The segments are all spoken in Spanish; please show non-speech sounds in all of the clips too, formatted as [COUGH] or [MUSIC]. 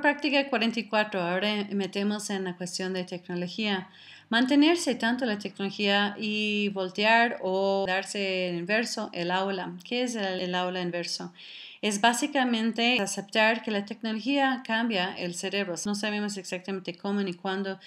práctica 44, ahora metemos en la cuestión de tecnología. Mantenerse tanto la tecnología y voltear o darse el inverso el aula. ¿Qué es el, el aula inverso? es básicamente aceptar que la tecnología cambia el cerebro. No sabemos exactamente cómo ni cuándo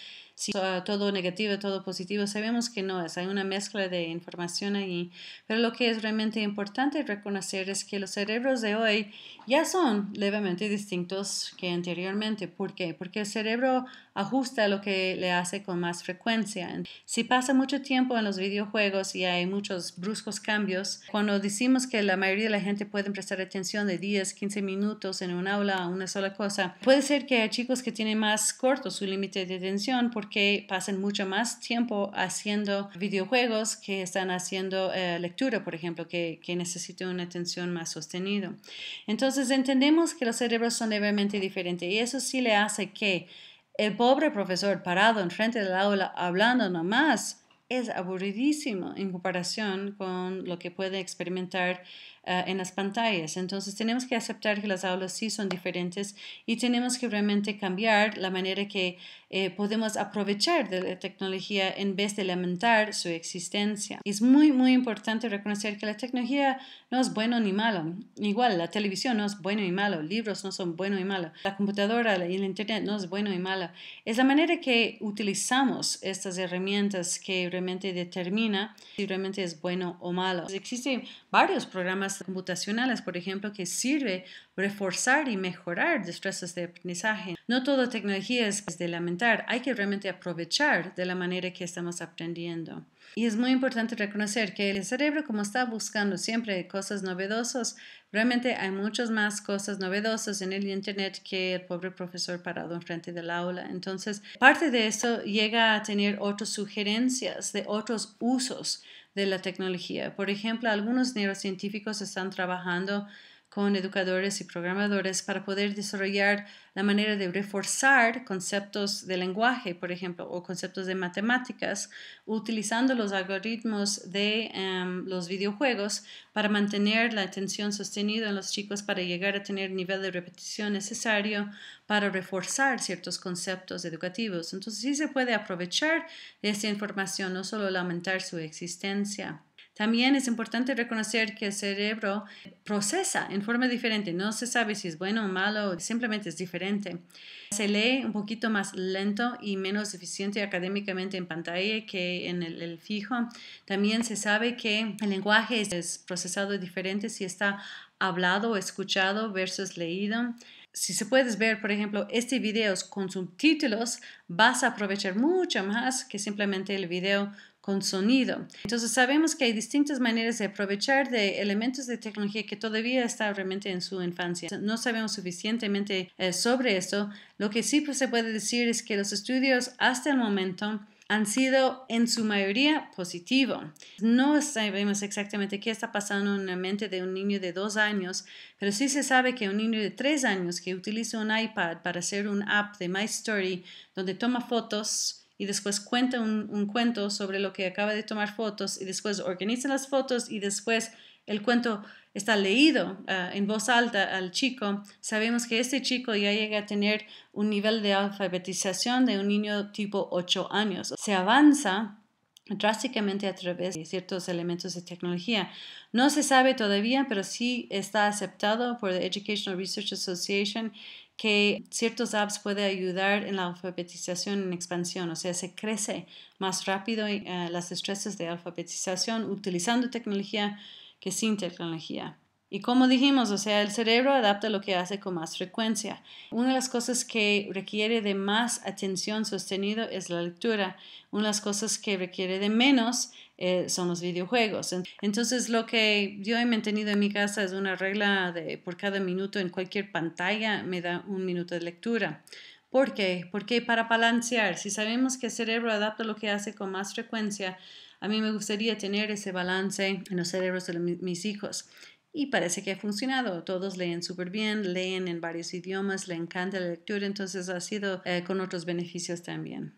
si todo negativo, todo positivo, sabemos que no es, hay una mezcla de información ahí, pero lo que es realmente importante reconocer es que los cerebros de hoy ya son levemente distintos que anteriormente. ¿Por qué? Porque el cerebro ajusta lo que le hace con más frecuencia. Si pasa mucho tiempo en los videojuegos y hay muchos bruscos cambios, cuando decimos que la mayoría de la gente puede prestar atención de 10, 15 minutos en un aula a una sola cosa, puede ser que hay chicos que tienen más corto su límite de atención porque que pasen mucho más tiempo haciendo videojuegos que están haciendo eh, lectura, por ejemplo, que, que necesitan una atención más sostenida. Entonces entendemos que los cerebros son levemente diferentes y eso sí le hace que el pobre profesor parado en enfrente del aula hablando nomás es aburridísimo en comparación con lo que puede experimentar eh, en las pantallas. Entonces tenemos que aceptar que las aulas sí son diferentes y tenemos que realmente cambiar la manera que eh, podemos aprovechar de la tecnología en vez de lamentar su existencia. Es muy, muy importante reconocer que la tecnología no es bueno ni malo. Igual, la televisión no es bueno ni malo, libros no son bueno ni malo, la computadora y el internet no es bueno ni malo. Es la manera que utilizamos estas herramientas que realmente determina si realmente es bueno o malo. Existen varios programas computacionales, por ejemplo, que sirve reforzar y mejorar destrezas de aprendizaje. No toda tecnología es de lamentar, hay que realmente aprovechar de la manera que estamos aprendiendo. Y es muy importante reconocer que el cerebro, como está buscando siempre cosas novedosas, realmente hay muchas más cosas novedosas en el Internet que el pobre profesor parado enfrente del aula. Entonces, parte de eso llega a tener otras sugerencias de otros usos de la tecnología. Por ejemplo, algunos neurocientíficos están trabajando con educadores y programadores para poder desarrollar la manera de reforzar conceptos de lenguaje, por ejemplo, o conceptos de matemáticas, utilizando los algoritmos de em, los videojuegos para mantener la atención sostenida en los chicos para llegar a tener el nivel de repetición necesario para reforzar ciertos conceptos educativos. Entonces sí se puede aprovechar de esta información, no solo lamentar su existencia. También es importante reconocer que el cerebro procesa en forma diferente. No se sabe si es bueno o malo, simplemente es diferente. Se lee un poquito más lento y menos eficiente académicamente en pantalla que en el, el fijo. También se sabe que el lenguaje es procesado diferente si está hablado o escuchado versus leído si se puedes ver, por ejemplo, este video con subtítulos, vas a aprovechar mucho más que simplemente el video con sonido. Entonces sabemos que hay distintas maneras de aprovechar de elementos de tecnología que todavía está realmente en su infancia. No sabemos suficientemente eh, sobre esto. Lo que sí pues, se puede decir es que los estudios hasta el momento han sido en su mayoría positivos. No sabemos exactamente qué está pasando en la mente de un niño de dos años, pero sí se sabe que un niño de tres años que utiliza un iPad para hacer un app de My Story donde toma fotos, y después cuenta un, cuento sobre lo que acaba de tomar fotos y después organiza las fotos y después el cuento está leído ah, en voz alta al chico, sabemos que este chico ya llega a tener un nivel de alfabetización de un niño tipo 8 años. Se avanza drásticamente a través de ciertos elementos de tecnología. No se sabe todavía, pero sí está aceptado por la Educational Research Association que ciertos apps pueden ayudar en la alfabetización en expansión, o sea, se crece más rápido eh, las destrezas de alfabetización utilizando tecnología que sin tecnología. Y como dijimos, o sea, el cerebro adapta lo que hace con más frecuencia. Una de las cosas que requiere de más atención sostenido es la lectura. Una de las cosas que requiere de menos eh, son los videojuegos. Entonces, lo que yo he mantenido en mi casa es una regla de por cada minuto en cualquier pantalla me da un minuto de lectura. ¿Por qué? Porque para balancear, si sabemos que el cerebro adapta lo que hace con más frecuencia, a mí me gustaría tener ese balance en los cerebros de mis hijos y parece que ha funcionado. Todos leen súper bien, leen en varios idiomas, le encanta la lectura, entonces ha sido eh, con otros beneficios también.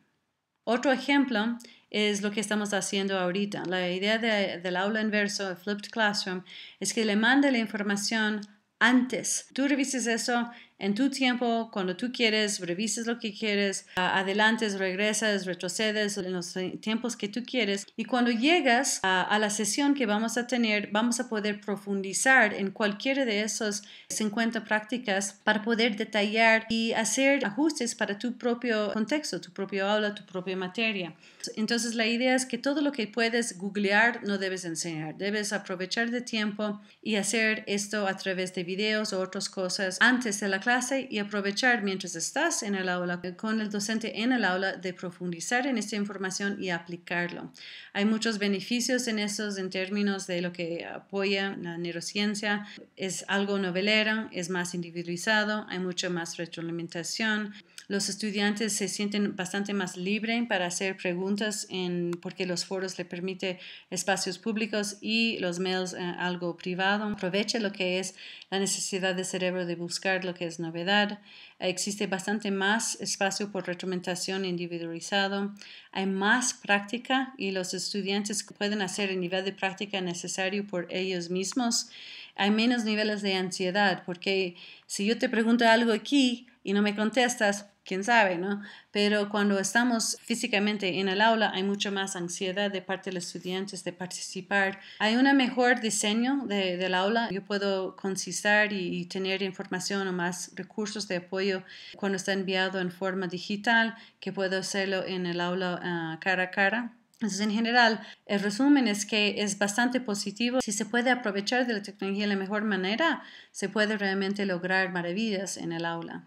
Otro ejemplo es lo que estamos haciendo ahorita. La idea de, del aula inverso, el flipped classroom, es que le mande la información antes. Tú revises eso en tu tiempo, cuando tú quieres, revises lo que quieres, adelantes, regresas, retrocedes en los eh, tiempos que tú quieres. Y cuando llegas a, la sesión que vamos a tener, vamos a poder profundizar en cualquiera de esas 50 prácticas para poder detallar y hacer ajustes para tu propio contexto, tu propio aula, tu propia materia. Entonces la idea es que todo lo que puedes googlear no debes enseñar, debes aprovechar de tiempo y hacer esto a través de videos o otras cosas antes de la clase y aprovechar mientras estás en el aula con el docente en el aula de profundizar en esta información y aplicarlo. Hay muchos beneficios en esos en términos de lo que apoya la neurociencia. Es algo novelera, es más individualizado, hay mucha más retroalimentación. Los estudiantes se sienten bastante más libres para hacer preguntas en, porque los foros le permiten espacios públicos y los mails eh, algo privado. Aprovecha lo que es la necesidad del cerebro de buscar lo que es novedad. Existe bastante más espacio por retroalimentación individualizado. Hay más práctica y los estudiantes pueden hacer el nivel de práctica necesario por ellos mismos hay menos niveles de ansiedad, porque si yo te pregunto algo aquí y no me contestas, quién sabe, ¿no? Pero cuando estamos físicamente en el aula hay mucha más ansiedad de parte de los estudiantes de participar. Hay un mejor diseño de, del aula. Yo puedo concisar y, tener información o más recursos de apoyo cuando está enviado en forma digital, que puedo hacerlo en el aula ah, cara a cara. Entonces, en general, el resumen es que es bastante positivo. Si se puede aprovechar de la tecnología de la mejor manera, se puede realmente lograr maravillas en el aula.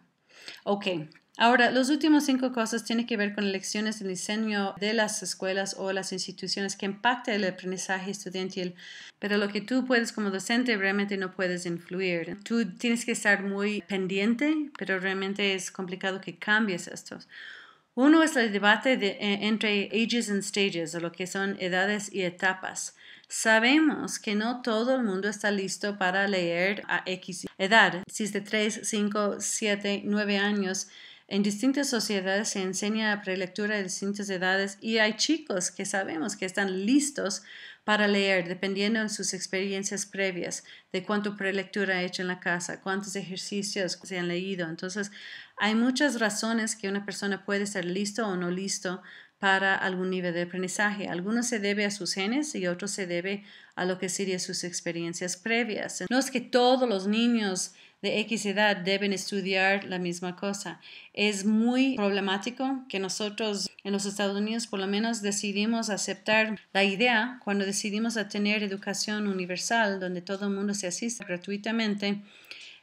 Ok, Ahora, los últimos cinco cosas tienen que ver con elecciones del diseño de las escuelas o las instituciones que impacta el aprendizaje estudiantil, pero lo que tú puedes como docente realmente no puedes influir. Tú tienes que estar muy pendiente, pero realmente es complicado que cambies estos. Uno es el debate de, eh, entre ages and stages, o lo que son edades y etapas. Sabemos que no todo el mundo está listo para leer a X edad. Si es de 3, 5, 7, 9 años, en distintas sociedades se enseña a prelectura de distintas edades y hay chicos que sabemos que están listos para leer, dependiendo de sus experiencias previas, de cuánto prelectura ha hecho en la casa, cuántos ejercicios se han leído. Entonces, hay muchas razones que una persona puede ser listo o no listo para algún nivel de aprendizaje. Algunos se debe a sus genes y otros se debe a lo que serían sus experiencias previas. No es que todos los niños de X edad deben estudiar la misma cosa. Es muy problemático que nosotros en los Estados Unidos por lo menos decidimos aceptar la idea cuando decidimos a tener educación universal donde todo el mundo se asiste gratuitamente.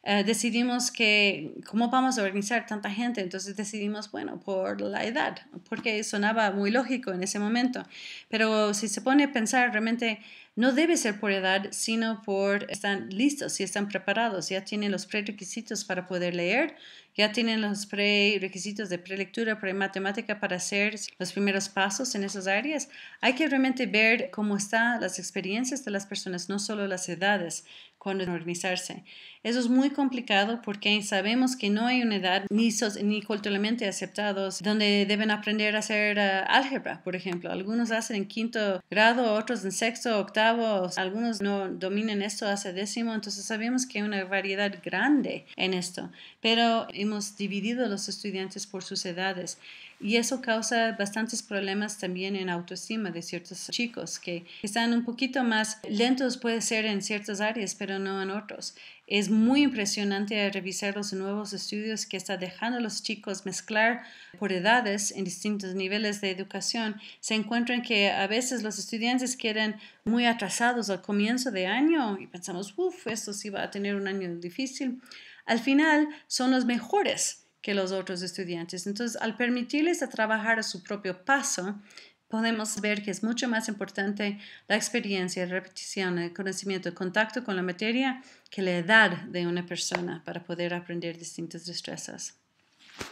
Eh, decidimos que cómo vamos a organizar tanta gente, entonces decidimos, bueno, por la edad, porque sonaba muy lógico en ese momento. Pero si se pone a pensar realmente no debe ser por edad, sino por están listos, si están preparados, ya tienen los prerequisitos para poder leer, ya tienen los prerequisitos de prelectura, prematemática para hacer los primeros pasos en esas áreas. Hay que realmente ver cómo están las experiencias de las personas, no solo las edades. Cuando organizarse. Eso es muy complicado porque sabemos que no hay una edad ni, ni culturalmente aceptados donde deben aprender a hacer eh, álgebra, por ejemplo. Algunos hacen en quinto grado, otros en sexto, octavo, algunos no dominan esto hacen décimo, entonces sabemos que hay una variedad grande en esto, pero hemos dividido a los estudiantes por sus edades. Y eso causa bastantes problemas también en autoestima de ciertos chicos que están un poquito más lentos, puede ser en ciertas áreas, pero no en otros. Es muy impresionante revisar los nuevos estudios que está dejando a los chicos mezclar por edades en distintos niveles de educación. Se encuentran que a veces los estudiantes quedan muy atrasados al comienzo de año y pensamos, uff, esto sí va a tener un año difícil. Al final son los mejores que los otros estudiantes. Entonces, al permitirles a trabajar a su propio paso, podemos ver que es mucho más importante la experiencia, la repetición, el conocimiento, el contacto con la materia que la edad de una persona para poder aprender distintas destrezas.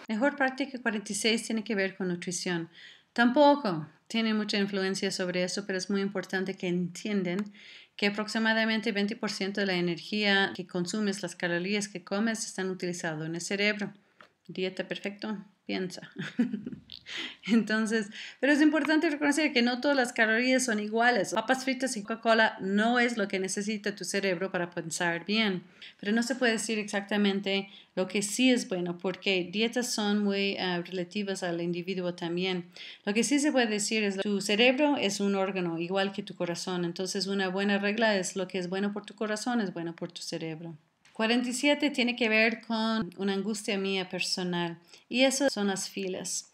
Mejor práctica 46 tiene que ver con nutrición. Tampoco tiene mucha influencia sobre eso, pero es muy importante que entiendan que aproximadamente 20% de la energía que consumes, las calorías que comes, están utilizadas en el cerebro dieta perfecto, piensa. [LAUGHS] Entonces, pero es importante reconocer que no todas las calorías son iguales. Papas fritas y Coca-Cola no es lo que necesita tu cerebro para pensar bien, pero no se puede decir exactamente lo que sí es bueno, porque dietas son muy ah, relativas al individuo también. Lo que sí se puede decir es que tu cerebro es un órgano, igual que tu corazón, entonces una buena regla es lo que es bueno por tu corazón es bueno por tu cerebro. 47 tiene que ver con una angustia mía personal y esas son las filas.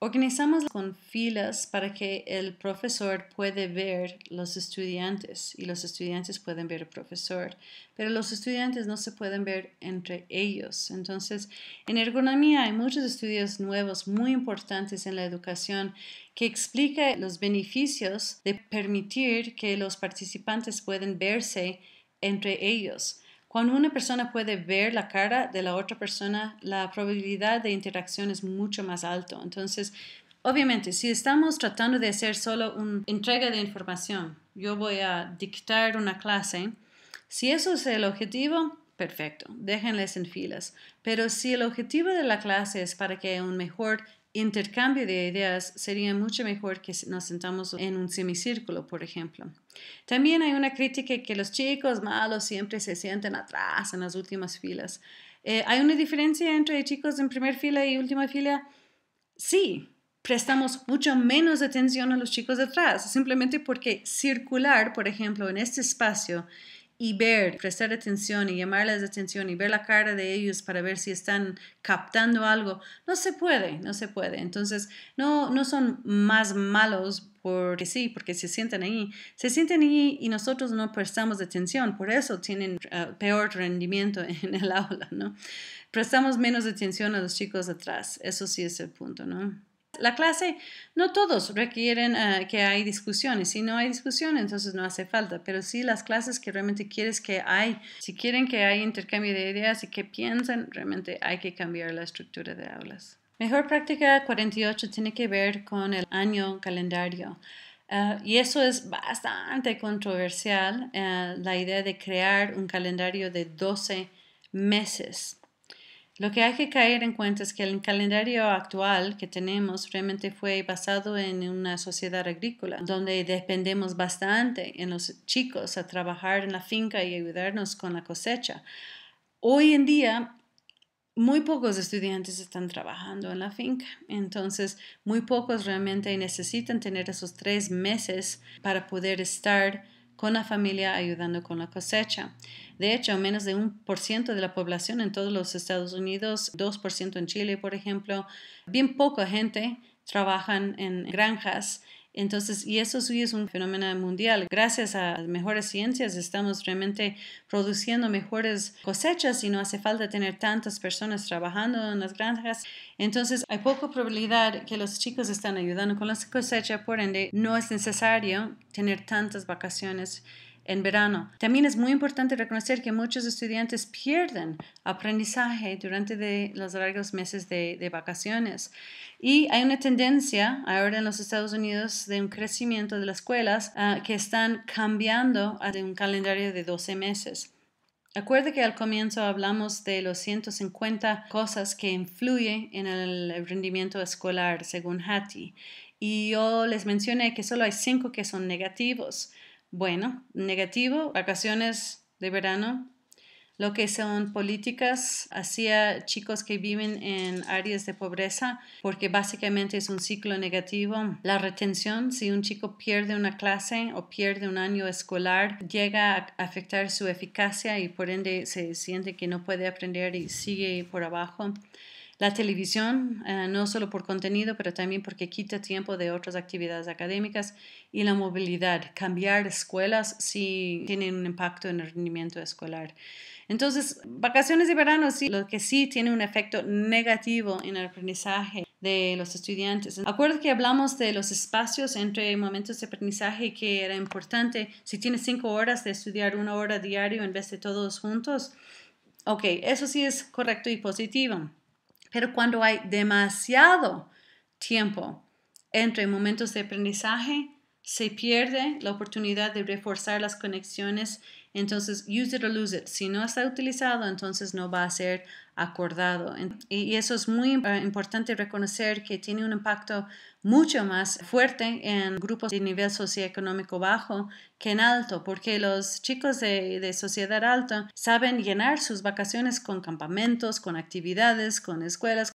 Organizamos con filas para que el profesor puede ver los estudiantes y los estudiantes pueden ver al profesor, pero los estudiantes no se pueden ver entre ellos. Entonces, en ergonomía hay muchos estudios nuevos muy importantes en la educación que explica los beneficios de permitir que los participantes pueden verse entre ellos cuando una persona puede ver la cara de la otra persona, la probabilidad de interacción es mucho más alto. Entonces, obviamente, si estamos tratando de hacer solo una entrega de información, yo voy a dictar una clase, si eso es el objetivo, perfecto, déjenles en filas. Pero si el objetivo de la clase es para que un mejor intercambio de ideas sería mucho mejor que nos sentamos en un semicírculo, por ejemplo. También hay una crítica que los chicos malos siempre se sienten atrás en las últimas filas. Eh, ¿Hay una diferencia entre chicos en primera fila y última fila? Sí, prestamos mucho menos atención a los chicos de atrás, simplemente porque circular, por ejemplo, en este espacio y ver, prestar atención y llamarles atención y ver la cara de ellos para ver si están captando algo, no se puede, no se puede. Entonces, no, no son más malos porque sí, porque se sienten ahí. Se sienten ahí y nosotros no prestamos atención, por eso tienen ah, peor rendimiento [LAUGHS] en el aula, ¿no? Prestamos menos atención a los chicos atrás, eso sí es el punto, ¿no? la clase, no todos requieren eh, que hay discusiones. Si no hay discusión, entonces no hace falta. Pero sí las clases que realmente quieres que hay, si quieren que hay intercambio de ideas y que piensen, realmente hay que cambiar la estructura de aulas. Mejor práctica 48 tiene que ver con el año calendario. Eh, y eso es bastante controversial, eh, la idea de crear un calendario de 12 meses. Lo que hay que caer en cuenta es que el calendario actual que tenemos realmente fue basado en una sociedad agrícola, donde dependemos bastante en los chicos a trabajar en la finca y ayudarnos con la cosecha. Hoy en día muy pocos estudiantes están trabajando en la finca, entonces muy pocos realmente necesitan tener esos tres meses para poder estar con la familia ayudando con la cosecha. De hecho, menos de un por ciento de la población en todos los Estados Unidos, dos por ciento en Chile, por ejemplo, bien poca gente trabaja en granjas entonces, y eso sí es un fenómeno mundial. Gracias a las mejores ciencias estamos realmente produciendo mejores cosechas y no hace falta tener tantas personas trabajando en las granjas. Entonces, hay poca probabilidad que los chicos estén ayudando con las cosechas, por ende, no es necesario tener tantas vacaciones en verano. También es muy importante reconocer que muchos estudiantes pierden aprendizaje durante los largos meses de, vacaciones. Y hay una tendencia ahora en los Estados Unidos de un crecimiento de las escuelas ah, que están cambiando a un calendario de 12 meses. Acuerda que al comienzo hablamos de los 150 cosas que influyen en el rendimiento escolar según Hattie. Y yo les mencioné que solo hay cinco que son negativos. Bueno, negativo, vacaciones de verano, lo que son políticas hacia chicos que viven en áreas de pobreza, porque básicamente es un ciclo negativo. La retención, si un chico pierde una clase o pierde un año escolar, llega a afectar su eficacia y por ende se siente que no puede aprender y sigue por abajo. La televisión, eh, no solo por contenido, pero también porque quita tiempo de otras actividades académicas y la movilidad. Cambiar escuelas sí tiene un impacto en el rendimiento escolar. Entonces, vacaciones de verano sí, lo que sí tiene un efecto negativo en el aprendizaje de los estudiantes. Acuerdo que hablamos de los espacios entre momentos de aprendizaje que era importante. Si tienes cinco horas de estudiar una hora diario en vez de todos juntos, ok, eso sí es correcto y positivo. Pero cuando hay demasiado tiempo entre momentos de aprendizaje, se pierde la oportunidad de reforzar las conexiones entonces, use it or lose it. Si no está utilizado, entonces no va a ser acordado. Y eso es muy eh, importante reconocer que tiene un impacto mucho más fuerte en grupos de nivel socioeconómico bajo que en alto, porque los chicos de, sociedad alta saben llenar sus vacaciones con campamentos, con actividades, con escuelas,